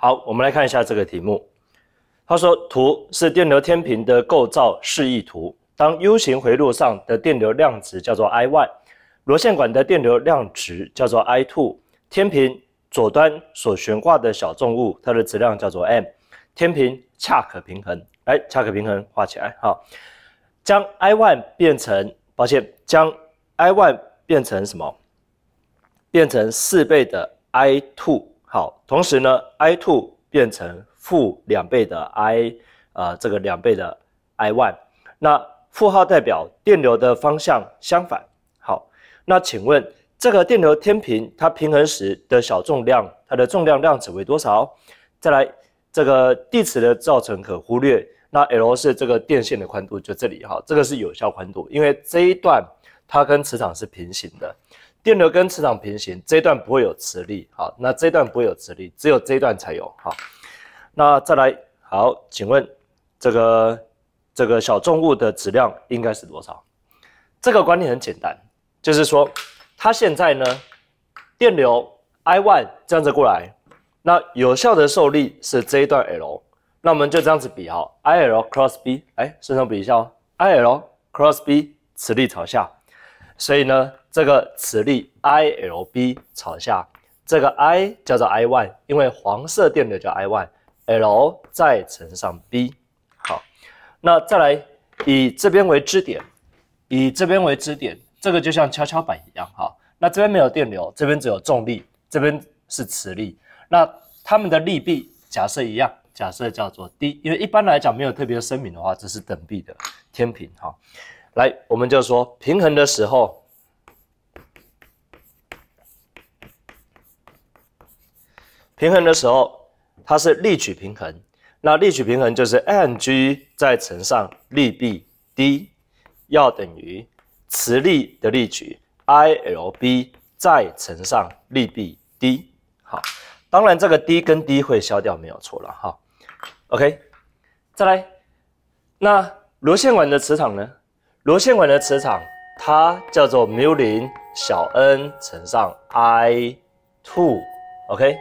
好，我们来看一下这个题目。他说，图是电流天平的构造示意图。当 U 型回路上的电流量值叫做 I one，螺线管的电流量值叫做 I two。天平左端所悬挂的小重物，它的质量叫做 m。天平恰可平衡，哎，恰可平衡，画起来。好，将 I one 变成，抱歉，将 I one 变成什么？变成四倍的 I two。好，同时呢，I two 变成负两倍的 I，呃，这个两倍的 I one，那负号代表电流的方向相反。好，那请问这个电流天平它平衡时的小重量，它的重量量值为多少？再来，这个地磁的造成可忽略。那 L 是这个电线的宽度，就这里哈，这个是有效宽度，因为这一段它跟磁场是平行的。电流跟磁场平行，这一段不会有磁力。好，那这一段不会有磁力，只有这一段才有。好，那再来，好，请问这个这个小重物的质量应该是多少？这个观念很简单，就是说它现在呢，电流 i one 这样子过来，那有效的受力是这一段 L。那我们就这样子比，好，I L cross B，哎，顺手比一下哦，I L cross B，磁力朝下。所以呢，这个磁力 I L B，朝下，这个 I 叫做 I one，因为黄色电流叫 I e L 再乘上 B，好，那再来以这边为支点，以这边为支点，这个就像跷跷板一样哈，那这边没有电流，这边只有重力，这边是磁力，那它们的力臂假设一样，假设叫做 d，因为一般来讲没有特别声明的话，这是等臂的天平哈。来，我们就说平衡的时候，平衡的时候，它是力矩平衡。那力矩平衡就是 m g 再乘上力臂 d，要等于磁力的力矩 I L B 再乘上力臂 d。好，当然这个 d 跟 d 会消掉，没有错了。哈。OK，再来，那螺线管的磁场呢？螺线管的磁场，它叫做缪零小 n 乘上 i two，OK，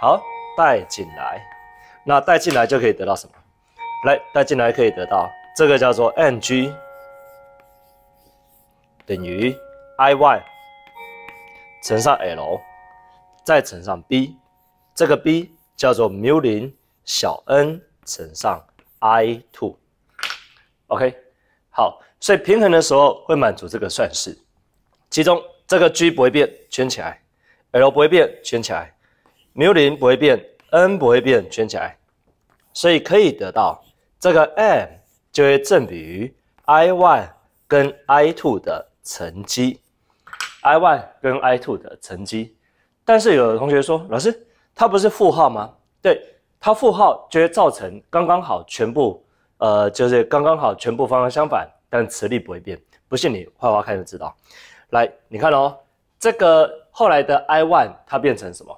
好，带进来，那带进来就可以得到什么？来，带进来可以得到这个叫做 n g 等于 i y 乘上 l 再乘上 b，这个 b 叫做缪零小 n 乘上 i two，OK，好。所以平衡的时候会满足这个算式，其中这个 g 不会变圈起来，l 不会变圈起来缪零不会变，n 不会变圈起来，所以可以得到这个 m 就会正比于 i one 跟 i two 的乘积，i one 跟 i two 的乘积。但是有的同学说，老师它不是负号吗？对，它负号就会造成刚刚好全部呃，就是刚刚好全部方向相反。但磁力不会变，不信你画画看就知道。来，你看哦，这个后来的 I one 它变成什么？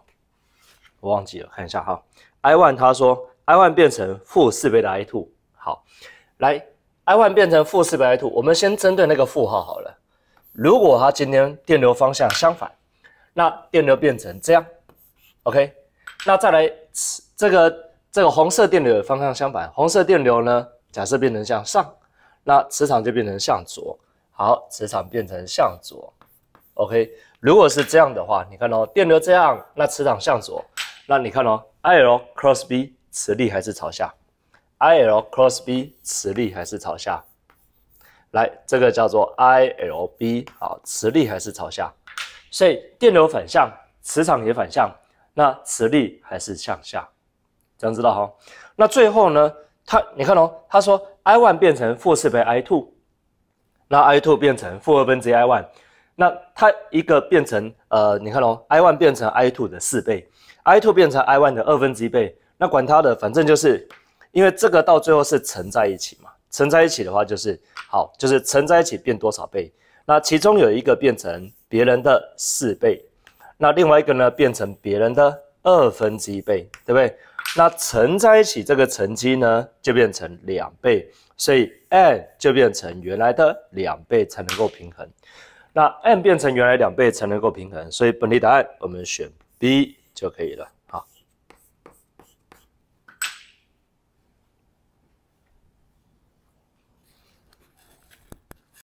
我忘记了，看一下哈。I one 它说 I one 变成负四倍的 I two。好，来 I one 变成负四倍 I two，我们先针对那个负号好了。如果它今天电流方向相反，那电流变成这样，OK？那再来这个这个红色电流的方向相反，红色电流呢，假设变成向上。那磁场就变成向左，好，磁场变成向左，OK。如果是这样的话，你看哦，电流这样，那磁场向左，那你看哦，IL cross B，磁力还是朝下，IL cross B，磁力还是朝下。来，这个叫做 ILB，啊，磁力还是朝下。所以电流反向，磁场也反向，那磁力还是向下，这样知道哈。那最后呢？他你看哦，他说 I one 变成负四倍 I two，那 I two 变成负二分之一 I one，那它一个变成呃你看哦 i one 变成 I two 的四倍，I two 变成 I one 的二分之一倍，那管它的，反正就是因为这个到最后是乘在一起嘛，乘在一起的话就是好，就是乘在一起变多少倍，那其中有一个变成别人的四倍，那另外一个呢变成别人的二分之一倍，对不对？那乘在一起，这个乘积呢，就变成两倍，所以 n 就变成原来的两倍才能够平衡。那 n 变成原来两倍才能够平衡，所以本题答案我们选 B 就可以了。